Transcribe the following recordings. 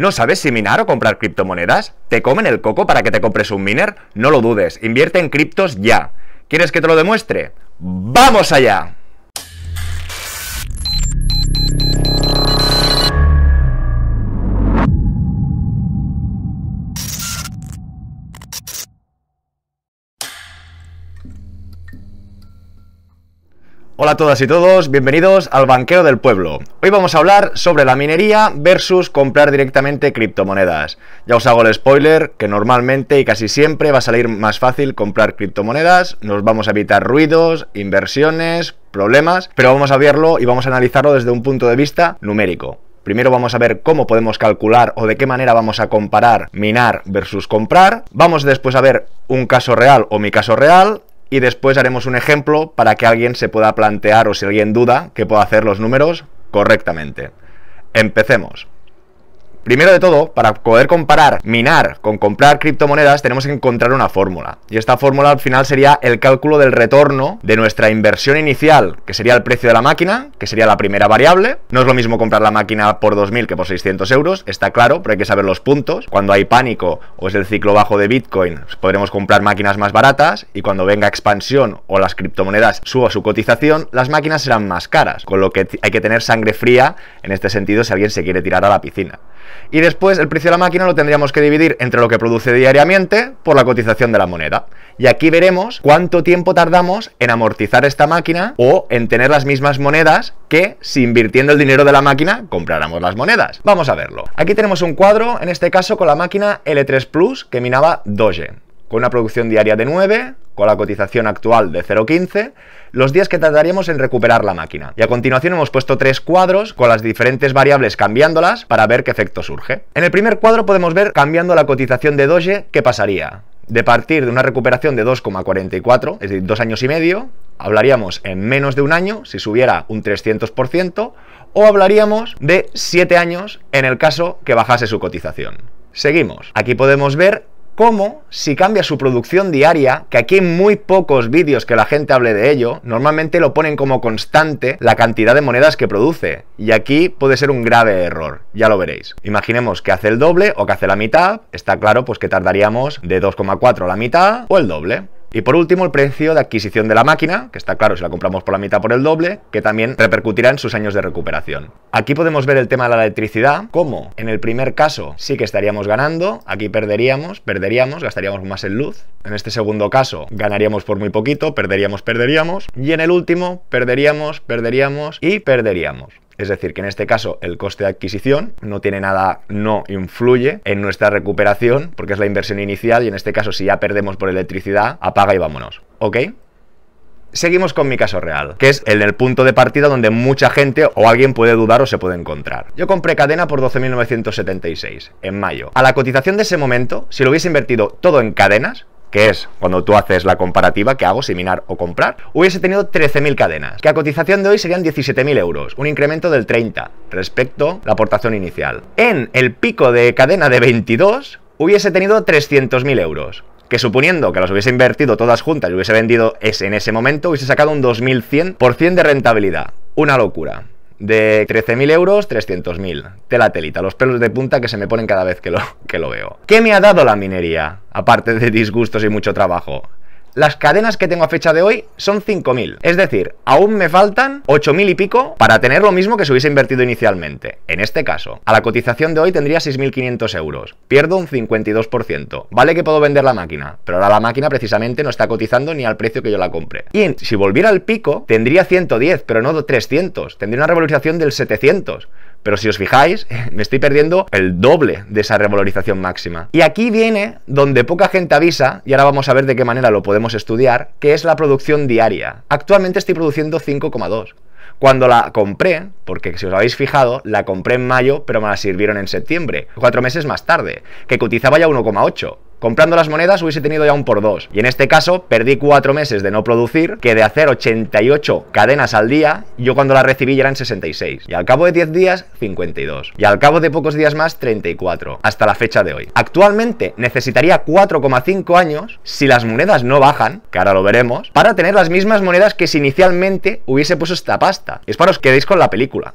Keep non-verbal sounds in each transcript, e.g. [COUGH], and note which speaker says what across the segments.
Speaker 1: ¿No sabes si minar o comprar criptomonedas? ¿Te comen el coco para que te compres un miner? No lo dudes, invierte en criptos ya. ¿Quieres que te lo demuestre? ¡Vamos allá! Hola a todas y todos, bienvenidos al Banquero del Pueblo. Hoy vamos a hablar sobre la minería versus comprar directamente criptomonedas. Ya os hago el spoiler que normalmente y casi siempre va a salir más fácil comprar criptomonedas, nos vamos a evitar ruidos, inversiones, problemas, pero vamos a verlo y vamos a analizarlo desde un punto de vista numérico. Primero vamos a ver cómo podemos calcular o de qué manera vamos a comparar minar versus comprar. Vamos después a ver un caso real o mi caso real y después haremos un ejemplo para que alguien se pueda plantear o si alguien duda que pueda hacer los números correctamente. Empecemos. Primero de todo, para poder comparar minar con comprar criptomonedas, tenemos que encontrar una fórmula. Y esta fórmula al final sería el cálculo del retorno de nuestra inversión inicial, que sería el precio de la máquina, que sería la primera variable. No es lo mismo comprar la máquina por 2.000 que por 600 euros, está claro, pero hay que saber los puntos. Cuando hay pánico o es el ciclo bajo de Bitcoin, podremos comprar máquinas más baratas y cuando venga expansión o las criptomonedas suba su cotización, las máquinas serán más caras, con lo que hay que tener sangre fría en este sentido si alguien se quiere tirar a la piscina y después el precio de la máquina lo tendríamos que dividir entre lo que produce diariamente por la cotización de la moneda. Y aquí veremos cuánto tiempo tardamos en amortizar esta máquina o en tener las mismas monedas que si invirtiendo el dinero de la máquina compráramos las monedas. Vamos a verlo. Aquí tenemos un cuadro, en este caso con la máquina L3 Plus que minaba Doge, con una producción diaria de 9, con la cotización actual de 0,15, los días que tardaríamos en recuperar la máquina. Y a continuación hemos puesto tres cuadros con las diferentes variables cambiándolas para ver qué efecto surge. En el primer cuadro podemos ver cambiando la cotización de Doge qué pasaría. De partir de una recuperación de 2,44, es decir, dos años y medio, hablaríamos en menos de un año si subiera un 300%, o hablaríamos de siete años en el caso que bajase su cotización. Seguimos. Aquí podemos ver ¿Cómo? si cambia su producción diaria, que aquí hay muy pocos vídeos que la gente hable de ello, normalmente lo ponen como constante la cantidad de monedas que produce. Y aquí puede ser un grave error, ya lo veréis. Imaginemos que hace el doble o que hace la mitad, está claro pues que tardaríamos de 2,4 a la mitad o el doble. Y por último, el precio de adquisición de la máquina, que está claro si la compramos por la mitad por el doble, que también repercutirá en sus años de recuperación. Aquí podemos ver el tema de la electricidad, como en el primer caso sí que estaríamos ganando, aquí perderíamos, perderíamos, gastaríamos más en luz. En este segundo caso ganaríamos por muy poquito, perderíamos, perderíamos. Y en el último, perderíamos, perderíamos y perderíamos. Es decir, que en este caso el coste de adquisición no tiene nada, no influye en nuestra recuperación porque es la inversión inicial y en este caso si ya perdemos por electricidad, apaga y vámonos. ¿Ok? Seguimos con mi caso real, que es el, el punto de partida donde mucha gente o alguien puede dudar o se puede encontrar. Yo compré cadena por 12.976 en mayo. A la cotización de ese momento, si lo hubiese invertido todo en cadenas, que es cuando tú haces la comparativa que hago, seminar o comprar, hubiese tenido 13.000 cadenas, que a cotización de hoy serían 17.000 euros, un incremento del 30 respecto a la aportación inicial. En el pico de cadena de 22 hubiese tenido 300.000 euros, que suponiendo que las hubiese invertido todas juntas y hubiese vendido ese en ese momento, hubiese sacado un 2100% de rentabilidad. Una locura. De 13.000 euros, 300.000. Tela telita, los pelos de punta que se me ponen cada vez que lo, que lo veo. ¿Qué me ha dado la minería? Aparte de disgustos y mucho trabajo las cadenas que tengo a fecha de hoy son 5.000. Es decir, aún me faltan 8.000 y pico para tener lo mismo que se hubiese invertido inicialmente. En este caso, a la cotización de hoy tendría 6.500 euros. Pierdo un 52%. Vale que puedo vender la máquina, pero ahora la máquina precisamente no está cotizando ni al precio que yo la compre. Y si volviera al pico, tendría 110, pero no 300. Tendría una revalorización del 700. Pero si os fijáis, [LAUGHS] me estoy perdiendo el doble de esa revalorización máxima. Y aquí viene donde poca gente avisa, y ahora vamos a ver de qué manera lo podemos estudiar, que es la producción diaria. Actualmente estoy produciendo 5,2. Cuando la compré, porque si os habéis fijado, la compré en mayo, pero me la sirvieron en septiembre, cuatro meses más tarde, que cotizaba ya 1,8. Comprando las monedas hubiese tenido ya un por dos. Y en este caso, perdí cuatro meses de no producir, que de hacer 88 cadenas al día, yo cuando las recibí ya eran 66. Y al cabo de 10 días, 52. Y al cabo de pocos días más, 34. Hasta la fecha de hoy. Actualmente necesitaría 4,5 años si las monedas no bajan, que ahora lo veremos, para tener las mismas monedas que si inicialmente hubiese puesto esta pasta. Es para os quedéis con la película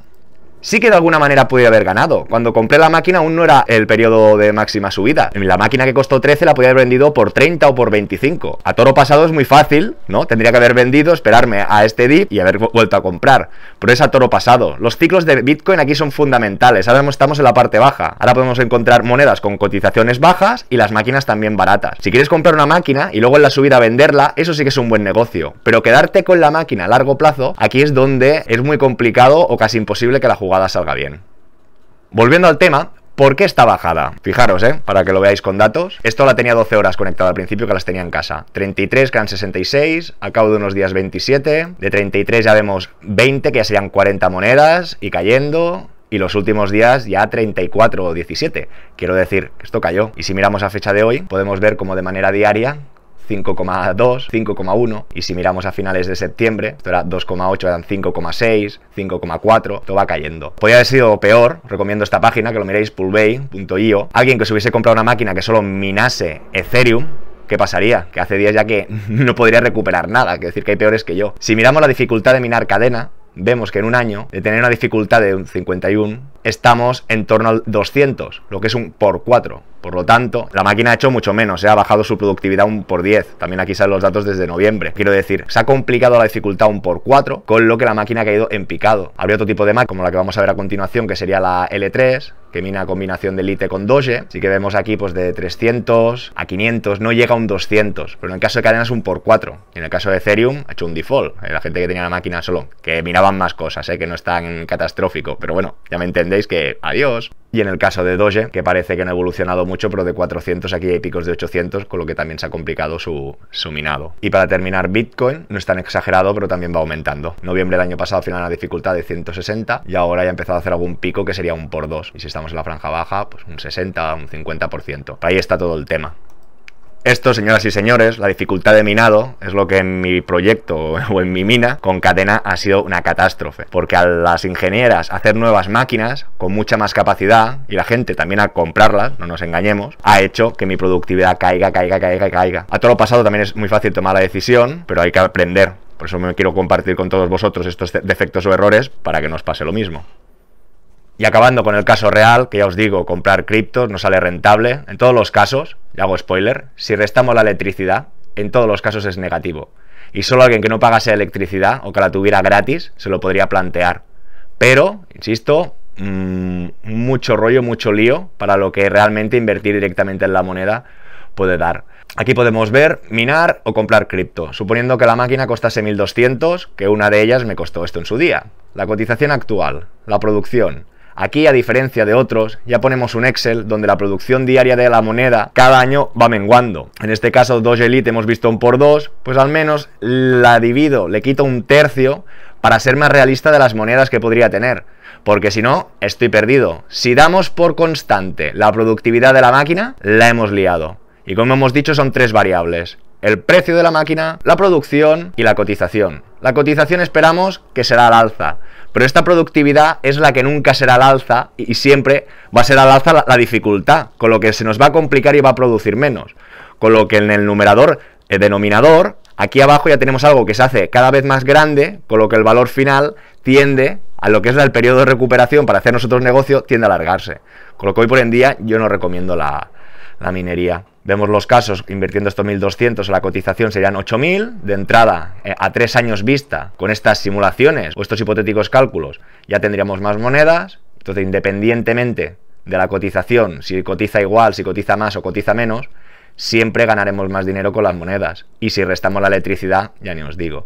Speaker 1: sí que de alguna manera pude haber ganado. Cuando compré la máquina aún no era el periodo de máxima subida. La máquina que costó 13 la podía haber vendido por 30 o por 25. A toro pasado es muy fácil, ¿no? Tendría que haber vendido, esperarme a este dip y haber vuelto a comprar. Pero es a toro pasado. Los ciclos de Bitcoin aquí son fundamentales. Ahora estamos en la parte baja. Ahora podemos encontrar monedas con cotizaciones bajas y las máquinas también baratas. Si quieres comprar una máquina y luego en la subida venderla, eso sí que es un buen negocio. Pero quedarte con la máquina a largo plazo, aquí es donde es muy complicado o casi imposible que la juegues salga bien. Volviendo al tema, ¿Por qué está bajada? Fijaros, ¿eh? Para que lo veáis con datos. Esto la tenía 12 horas conectada al principio, que las tenía en casa. 33 quedan 66, al cabo de unos días 27. De 33 ya vemos 20, que ya serían 40 monedas, y cayendo. Y los últimos días ya 34 o 17. Quiero decir, esto cayó. Y si miramos a fecha de hoy, podemos ver como de manera diaria 5,2, 5,1 y si miramos a finales de septiembre, esto era 2,8, eran 5,6, 5,4, todo va cayendo. Podría haber sido peor, recomiendo esta página que lo miréis, poolbay.io. Alguien que se hubiese comprado una máquina que solo minase Ethereum, ¿qué pasaría? Que hace días ya que [LAUGHS] no podría recuperar nada, que decir que hay peores que yo. Si miramos la dificultad de minar cadena, vemos que en un año, de tener una dificultad de un 51, estamos en torno al 200, lo que es un por 4. Por lo tanto, la máquina ha hecho mucho menos, ¿eh? ha bajado su productividad un por 10. También aquí salen los datos desde noviembre. Quiero decir, se ha complicado la dificultad un por 4, con lo que la máquina ha caído en picado. Habría otro tipo de máquina, como la que vamos a ver a continuación, que sería la L3, que mina combinación de Lite con Doge. Así que vemos aquí, pues de 300 a 500, no llega a un 200. Pero en el caso de cadenas, un por 4. En el caso de Ethereum, ha hecho un default. Eh, la gente que tenía la máquina solo, que miraban más cosas, eh, que no es tan catastrófico. Pero bueno, ya me entendéis que adiós. Y en el caso de Doge, que parece que han evolucionado mucho, pero de 400 aquí hay picos de 800, con lo que también se ha complicado su, minado. Y para terminar, Bitcoin no es tan exagerado, pero también va aumentando. Noviembre del año pasado final la dificultad de 160 y ahora ya ha empezado a hacer algún pico que sería un por 2. Y si estamos en la franja baja, pues un 60, un 50%. Ahí está todo el tema. Esto, señoras y señores, la dificultad de minado es lo que en mi proyecto [LAUGHS] o en mi mina con cadena ha sido una catástrofe, porque a las ingenieras hacer nuevas máquinas con mucha más capacidad y la gente también a comprarlas, no nos engañemos, ha hecho que mi productividad caiga, caiga, caiga, caiga. A todo lo pasado también es muy fácil tomar la decisión, pero hay que aprender. Por eso me quiero compartir con todos vosotros estos defectos o errores para que nos pase lo mismo. Y acabando con el caso real, que ya os digo, comprar criptos no sale rentable. En todos los casos, ya hago spoiler, si restamos la electricidad, en todos los casos es negativo. Y solo alguien que no pagase electricidad o que la tuviera gratis se lo podría plantear. Pero, insisto, mm, mucho rollo, mucho lío para lo que realmente invertir directamente en la moneda puede dar. Aquí podemos ver minar o comprar cripto, suponiendo que la máquina costase 1200, que una de ellas me costó esto en su día. La cotización actual, la producción, Aquí, a diferencia de otros, ya ponemos un Excel donde la producción diaria de la moneda cada año va menguando. En este caso, dos Elite hemos visto un por dos, pues al menos la divido, le quito un tercio para ser más realista de las monedas que podría tener. Porque si no, estoy perdido. Si damos por constante la productividad de la máquina, la hemos liado. Y como hemos dicho, son tres variables el precio de la máquina, la producción y la cotización. La cotización esperamos que será al alza, pero esta productividad es la que nunca será al alza y siempre va a ser al alza la, dificultad, con lo que se nos va a complicar y va a producir menos. Con lo que en el numerador, el eh, denominador, aquí abajo ya tenemos algo que se hace cada vez más grande, con lo que el valor final tiende a lo que es el periodo de recuperación para hacer nosotros negocio, tiende a alargarse. Con lo que hoy por en día yo no recomiendo la minería. Vemos los casos, invirtiendo estos 1.200, la cotización serían 8.000. De entrada, eh, a tres años vista, con estas simulaciones o estos hipotéticos cálculos, ya tendríamos más monedas. Entonces, independientemente de la cotización, si cotiza igual, si cotiza más o cotiza menos, siempre ganaremos más dinero con las monedas. Y si restamos la electricidad, ya ni os digo.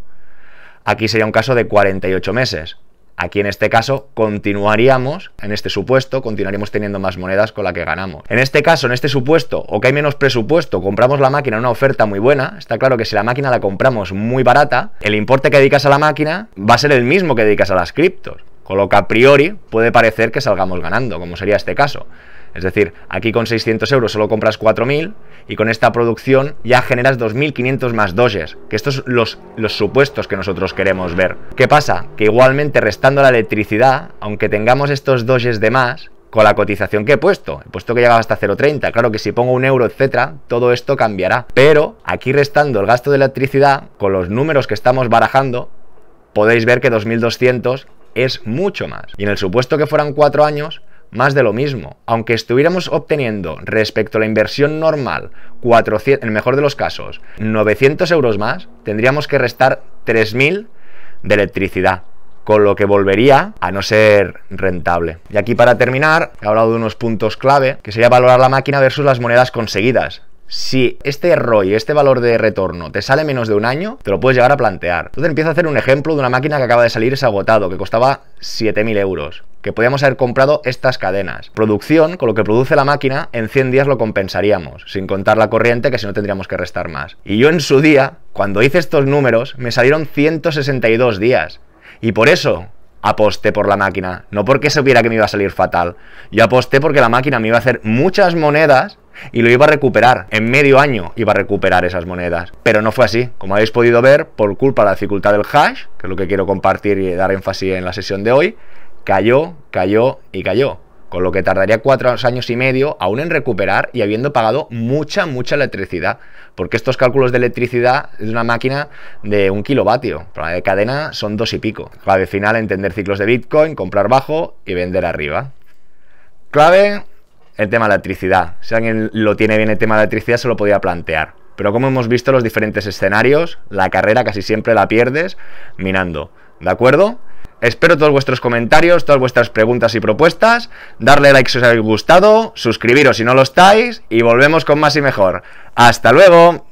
Speaker 1: Aquí sería un caso de 48 meses. Aquí en este caso continuaríamos, en este supuesto, continuaríamos teniendo más monedas con la que ganamos. En este caso, en este supuesto, o que hay menos presupuesto, compramos la máquina en una oferta muy buena, está claro que si la máquina la compramos muy barata, el importe que dedicas a la máquina va a ser el mismo que dedicas a las criptos. Con lo que a priori puede parecer que salgamos ganando, como sería este caso. Es decir, aquí con 600 euros solo compras 4.000 y con esta producción ya generas 2.500 más doges, que estos son los, los supuestos que nosotros queremos ver. ¿Qué pasa? Que igualmente restando la electricidad, aunque tengamos estos doges de más, con la cotización que he puesto. He puesto que llegaba hasta 0,30. Claro que si pongo un euro, etcétera, todo esto cambiará. Pero aquí restando el gasto de electricidad, con los números que estamos barajando, podéis ver que 2200 es mucho más. Y en el supuesto que fueran 4 años, más de lo mismo. Aunque estuviéramos obteniendo respecto a la inversión normal 400, en el mejor de los casos, 900 euros más, tendríamos que restar 3.000 de electricidad con lo que volvería a no ser rentable. Y aquí para terminar, he hablado de unos puntos clave, que sería valorar la máquina versus las monedas conseguidas. Si este error y este valor de retorno, te sale menos de un año, te lo puedes llegar a plantear. Entonces empiezo a hacer un ejemplo de una máquina que acaba de salir, es agotado, que costaba 7.000 euros que podíamos haber comprado estas cadenas. Producción, con lo que produce la máquina, en 100 días lo compensaríamos, sin contar la corriente, que si no tendríamos que restar más. Y yo en su día, cuando hice estos números, me salieron 162 días. Y por eso aposté por la máquina, no porque supiera que me iba a salir fatal. Yo aposté porque la máquina me iba a hacer muchas monedas y lo iba a recuperar. En medio año iba a recuperar esas monedas. Pero no fue así. Como habéis podido ver, por culpa de la dificultad del hash, que es lo que quiero compartir y dar énfasis en la sesión de hoy, cayó, cayó y cayó. Con lo que tardaría cuatro años y medio aún en recuperar y habiendo pagado mucha, mucha electricidad. Porque estos cálculos de electricidad es una máquina de un kilovatio, la de cadena son dos y pico. Clave final, entender ciclos de Bitcoin, comprar bajo y vender arriba. Clave, el tema de la electricidad. Si alguien lo tiene bien el tema de la electricidad, se lo podía plantear. Pero como hemos visto los diferentes escenarios, la carrera casi siempre la pierdes minando. ¿De acuerdo? Espero todos vuestros comentarios, todas vuestras preguntas y propuestas. Darle like si os ha gustado, suscribiros si no lo estáis y volvemos con más y mejor. ¡Hasta luego!